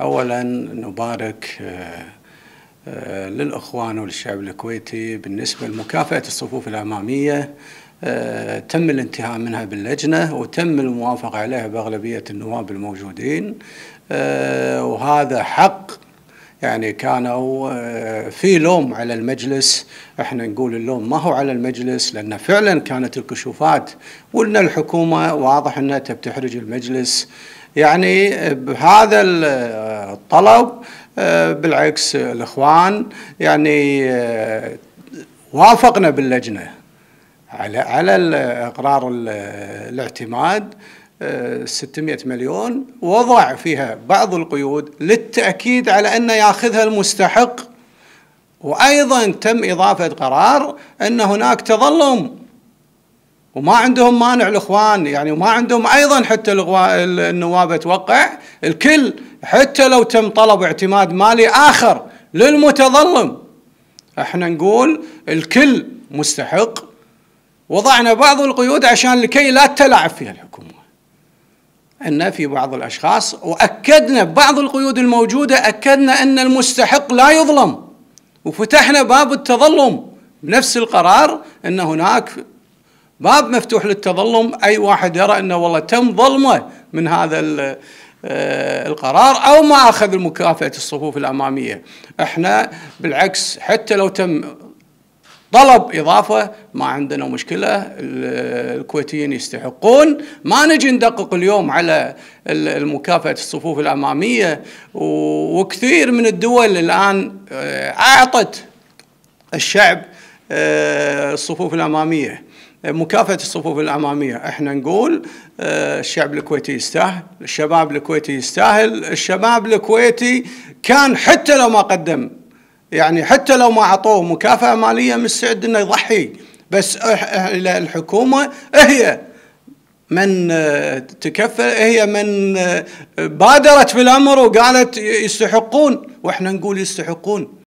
أولا نبارك آه، آه، للأخوان وللشعب الكويتي بالنسبة لمكافأة الصفوف الأمامية آه، تم الانتهاء منها باللجنة وتم الموافقة عليها بأغلبية النواب الموجودين وهذا حق يعني كانوا في لوم على المجلس احنا نقول اللوم ما هو على المجلس لان فعلا كانت الكشوفات وان الحكومه واضح انها تبتحرج المجلس يعني بهذا الطلب آه، بالعكس الإخوان يعني آه، وافقنا باللجنة على على إقرار الاعتماد 600 آه، مليون وضع فيها بعض القيود للتأكيد على أن يأخذها المستحق وأيضا تم إضافة قرار أن هناك تظلم وما عندهم مانع الاخوان يعني وما عندهم ايضا حتى النواب اتوقع الكل حتى لو تم طلب اعتماد مالي اخر للمتظلم احنا نقول الكل مستحق وضعنا بعض القيود عشان لكي لا تتلاعب فيها الحكومه ان في بعض الاشخاص واكدنا بعض القيود الموجوده اكدنا ان المستحق لا يظلم وفتحنا باب التظلم بنفس القرار ان هناك باب مفتوح للتظلم أي واحد يرى أنه والله تم ظلمه من هذا آه، القرار أو ما أخذ المكافأة الصفوف الأمامية احنا بالعكس حتى لو تم طلب إضافة ما عندنا مشكلة الكويتيين يستحقون ما نجي ندقق اليوم على المكافأة الصفوف الأمامية وكثير من الدول الآن آه، أعطت الشعب آه، الصفوف الاماميه آه، مكافاه الصفوف الاماميه احنا نقول آه، الشعب الكويتي يستاهل الشباب الكويتي يستاهل الشباب الكويتي كان حتى لو ما قدم يعني حتى لو ما اعطوه مكافاه ماليه مستعد انه يضحي بس الى الحكومه هي من تكفل هي من بادرت في الامر وقالت يستحقون واحنا نقول يستحقون